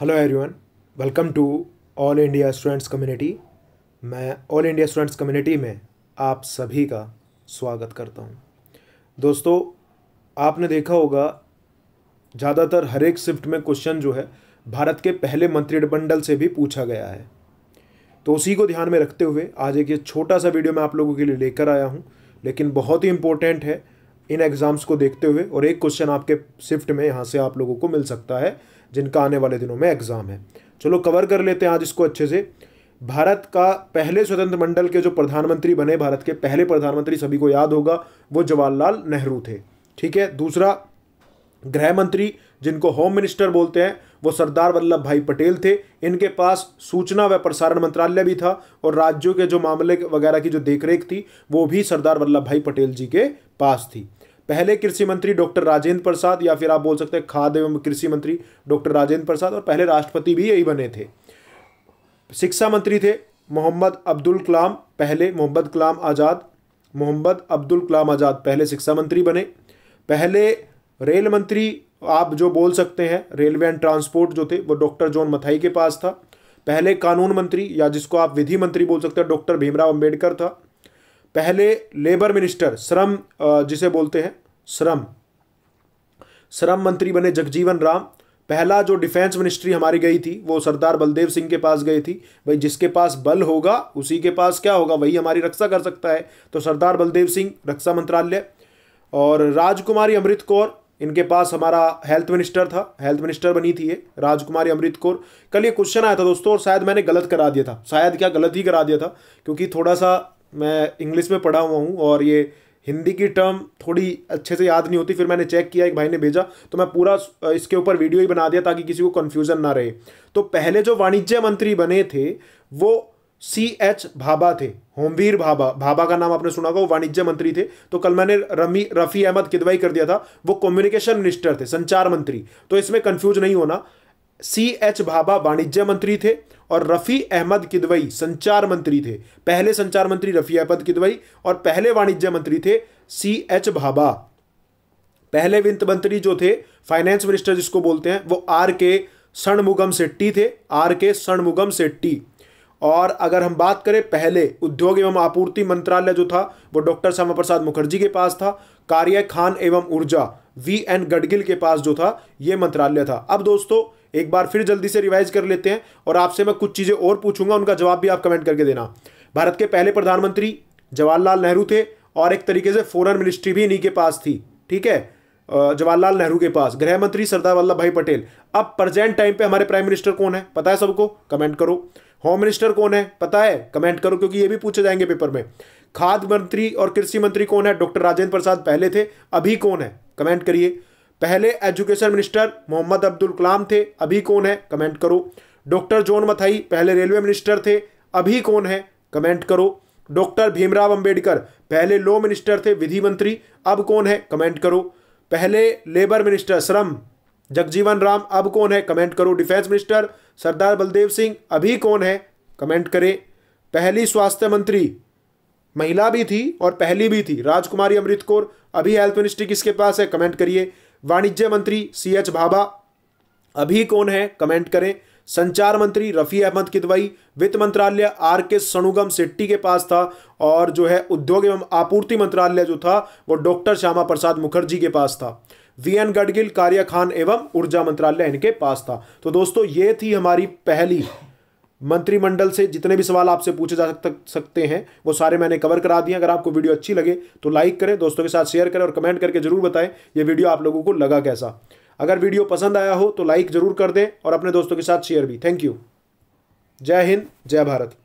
hello everyone welcome to all India students community मैं all India students community में आप सभी का स्वागत करता हूं दोस्तों आपने देखा होगा ज़्यादातर हर एक शिफ्ट में क्वेश्चन जो है भारत के पहले मंत्रिमंडल से भी पूछा गया है तो उसी को ध्यान में रखते हुए आज एक ये छोटा सा वीडियो मैं आप लोगों के लिए लेकर आया हूँ लेकिन बहुत ही इंपॉर्टेंट है इन एग्ज़ाम्स को देखते हुए और एक क्वेश्चन आपके शिफ्ट में यहाँ से आप लोगों को मिल सकता है जिनका आने वाले दिनों में एग्ज़ाम है चलो कवर कर लेते हैं आज इसको अच्छे से भारत का पहले स्वतंत्र मंडल के जो प्रधानमंत्री बने भारत के पहले प्रधानमंत्री सभी को याद होगा वो जवाहरलाल नेहरू थे ठीक है दूसरा गृह मंत्री जिनको होम मिनिस्टर बोलते हैं वो सरदार वल्लभ भाई पटेल थे इनके पास सूचना व प्रसारण मंत्रालय भी था और राज्यों के जो मामले वगैरह की जो देखरेख थी वो भी सरदार वल्लभ भाई पटेल जी के पास थी पहले कृषि मंत्री डॉक्टर राजेंद्र प्रसाद या फिर आप बोल सकते हैं खाद्य एवं कृषि मंत्री डॉक्टर राजेंद्र प्रसाद और पहले राष्ट्रपति भी यही बने थे शिक्षा मंत्री थे मोहम्मद अब्दुल कलाम पहले मोहम्मद कलाम आज़ाद मोहम्मद अब्दुल कलाम आज़ाद पहले शिक्षा मंत्री बने पहले रेल मंत्री आप जो बोल सकते हैं रेलवे एंड ट्रांसपोर्ट जो थे वो डॉक्टर जॉन मथाई के पास था पहले कानून मंत्री या जिसको आप विधि मंत्री बोल सकते हैं डॉक्टर भीमराव अंबेडकर था पहले लेबर मिनिस्टर श्रम जिसे बोलते हैं श्रम श्रम मंत्री बने जगजीवन राम पहला जो डिफेंस मिनिस्ट्री हमारी गई थी वो सरदार बलदेव सिंह के पास गई थी भाई जिसके पास बल होगा उसी के पास क्या होगा वही हमारी रक्षा कर सकता है तो सरदार बलदेव सिंह रक्षा मंत्रालय और राजकुमारी अमृत कौर इनके पास हमारा हेल्थ मिनिस्टर था हेल्थ मिनिस्टर बनी थी ये राजकुमारी अमृत कौर कल ये क्वेश्चन आया था दोस्तों और शायद मैंने गलत करा दिया था शायद क्या गलत ही करा दिया था क्योंकि थोड़ा सा मैं इंग्लिश में पढ़ा हुआ हूँ और ये हिंदी की टर्म थोड़ी अच्छे से याद नहीं होती फिर मैंने चेक किया एक भाई ने भेजा तो मैं पूरा इसके ऊपर वीडियो ही बना दिया ताकि किसी को कन्फ्यूज़न ना रहे तो पहले जो वाणिज्य मंत्री बने थे वो सी एच भाभा थे होमवीर भाभा भाभा का नाम आपने सुना होगा वो वाणिज्य मंत्री थे तो कल मैंने रमी रफ़ी अहमद किदवाई कर दिया था वो कम्युनिकेशन मिनिस्टर थे संचार मंत्री तो इसमें कन्फ्यूज नहीं होना सी एच भाभा वाणिज्य मंत्री थे और रफ़ी अहमद किदवई संचार मंत्री थे पहले संचार मंत्री रफ़ी अहमद किदवई और पहले वाणिज्य मंत्री थे सी एच भाभा पहले वित्त मंत्री जो थे फाइनेंस मिनिस्टर जिसको बोलते हैं वो आर के सणमुगम सेट्टी थे आर के सणमुगम सेट्टी और अगर हम बात करें पहले उद्योग एवं आपूर्ति मंत्रालय जो था वो डॉक्टर श्यामा प्रसाद मुखर्जी के पास था कार्य खान एवं ऊर्जा वी एन गडगिल के पास जो था ये मंत्रालय था अब दोस्तों एक बार फिर जल्दी से रिवाइज कर लेते हैं और आपसे मैं कुछ चीज़ें और पूछूंगा उनका जवाब भी आप कमेंट करके देना भारत के पहले प्रधानमंत्री जवाहरलाल नेहरू थे और एक तरीके से फॉरन मिनिस्ट्री भी इन्हीं के पास थी ठीक है जवाहरलाल नेहरू के पास गृह मंत्री सरदार वल्लभ भाई पटेल अब प्रजेंट टाइम पे हमारे प्राइम मिनिस्टर कौन है पता है सबको कमेंट करो होम मिनिस्टर कौन है पता है कमेंट करो क्योंकि ये भी पूछे जाएंगे पेपर में खाद्य मंत्री और कृषि मंत्री कौन है डॉक्टर राजेंद्र प्रसाद पहले थे अभी कौन है कमेंट करिए पहले एजुकेशन मिनिस्टर मोहम्मद अब्दुल कलाम थे अभी कौन है कमेंट करो डॉक्टर जॉन मथाई पहले रेलवे मिनिस्टर थे अभी कौन है कमेंट करो डॉक्टर भीमराव अंबेडकर पहले लॉ मिनिस्टर थे विधि मंत्री अब कौन है कमेंट करो पहले लेबर मिनिस्टर श्रम जगजीवन राम अब कौन है कमेंट करो डिफेंस मिनिस्टर सरदार बलदेव सिंह अभी कौन है कमेंट करें पहली स्वास्थ्य मंत्री महिला भी थी और पहली भी थी राजकुमारी अमृत कौर अभी हेल्थ मिनिस्ट्री किसके पास है कमेंट करिए वाणिज्य मंत्री सी एच भाभा अभी कौन है कमेंट करें संचार मंत्री रफ़ी अहमद किदवई वित्त मंत्रालय आर के सणुगम सेट्टी के पास था और जो है उद्योग एवं आपूर्ति मंत्रालय जो था वो डॉक्टर श्यामा प्रसाद मुखर्जी के पास था वी एन गडगिल कार्य खान एवं ऊर्जा मंत्रालय इनके पास था तो दोस्तों ये थी हमारी पहली मंत्रिमंडल से जितने भी सवाल आपसे पूछे जा सकते हैं वो सारे मैंने कवर करा दिए अगर आपको वीडियो अच्छी लगे तो लाइक करें दोस्तों के साथ शेयर करें और कमेंट करके जरूर बताएं ये वीडियो आप लोगों को लगा कैसा अगर वीडियो पसंद आया हो तो लाइक जरूर कर दें और अपने दोस्तों के साथ शेयर भी थैंक यू जय हिंद जय भारत